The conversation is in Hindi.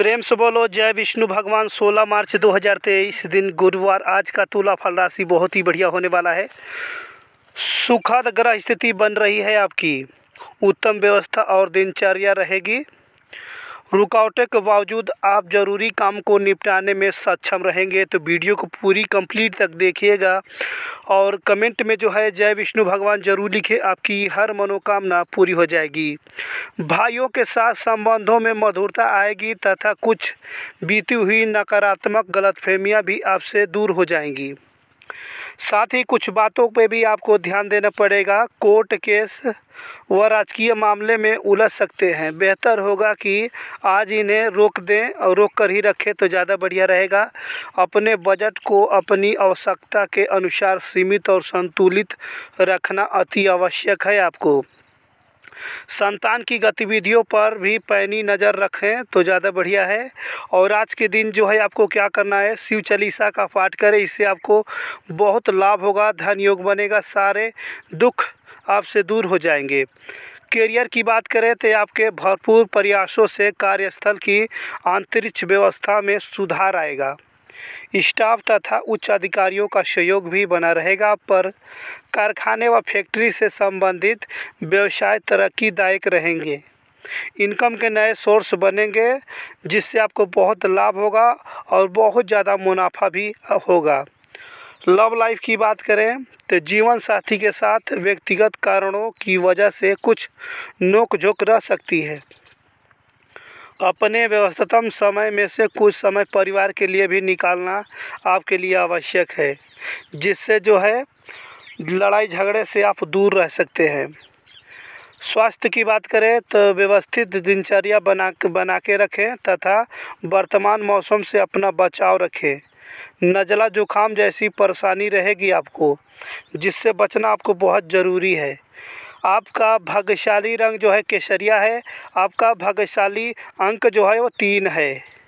प्रेम से बोलो जय विष्णु भगवान 16 मार्च 2023 दिन गुरुवार आज का तुला फल राशि बहुत ही बढ़िया होने वाला है सुखद ग्रह स्थिति बन रही है आपकी उत्तम व्यवस्था और दिनचर्या रहेगी रुकावटों के बावजूद आप ज़रूरी काम को निपटाने में सक्षम रहेंगे तो वीडियो को पूरी कंप्लीट तक देखिएगा और कमेंट में जो है जय विष्णु भगवान जरूर लिखे आपकी हर मनोकामना पूरी हो जाएगी भाइयों के साथ संबंधों में मधुरता आएगी तथा कुछ बीती हुई नकारात्मक गलतफहमियां भी आपसे दूर हो जाएंगी साथ ही कुछ बातों पे भी आपको ध्यान देना पड़ेगा कोर्ट केस व राजकीय मामले में उलझ सकते हैं बेहतर होगा कि आज इन्हें रोक दें और रोक कर ही रखें तो ज़्यादा बढ़िया रहेगा अपने बजट को अपनी आवश्यकता के अनुसार सीमित और संतुलित रखना अति आवश्यक है आपको संतान की गतिविधियों पर भी पैनी नज़र रखें तो ज़्यादा बढ़िया है और आज के दिन जो है आपको क्या करना है शिव चालीसा का पाठ करें इससे आपको बहुत लाभ होगा धन योग बनेगा सारे दुख आपसे दूर हो जाएंगे करियर की बात करें तो आपके भरपूर प्रयासों से कार्यस्थल की अंतरिक्ष व्यवस्था में सुधार आएगा स्टाफ तथा उच्च अधिकारियों का सहयोग भी बना रहेगा पर कारखाने व फैक्ट्री से संबंधित व्यवसाय तरक्कीदायक रहेंगे इनकम के नए सोर्स बनेंगे जिससे आपको बहुत लाभ होगा और बहुत ज़्यादा मुनाफा भी होगा लव लाइफ की बात करें तो जीवन साथी के साथ व्यक्तिगत कारणों की वजह से कुछ नोकझोंक रह सकती है अपने व्यस्ततम समय में से कुछ समय परिवार के लिए भी निकालना आपके लिए आवश्यक है जिससे जो है लड़ाई झगड़े से आप दूर रह सकते हैं स्वास्थ्य की बात करें तो व्यवस्थित दिनचर्या बना बना के रखें तथा वर्तमान मौसम से अपना बचाव रखें नज़ला जुखाम जैसी परेशानी रहेगी आपको जिससे बचना आपको बहुत ज़रूरी है आपका भाग्यशाली रंग जो है केसरिया है आपका भाग्यशाली अंक जो है वो तीन है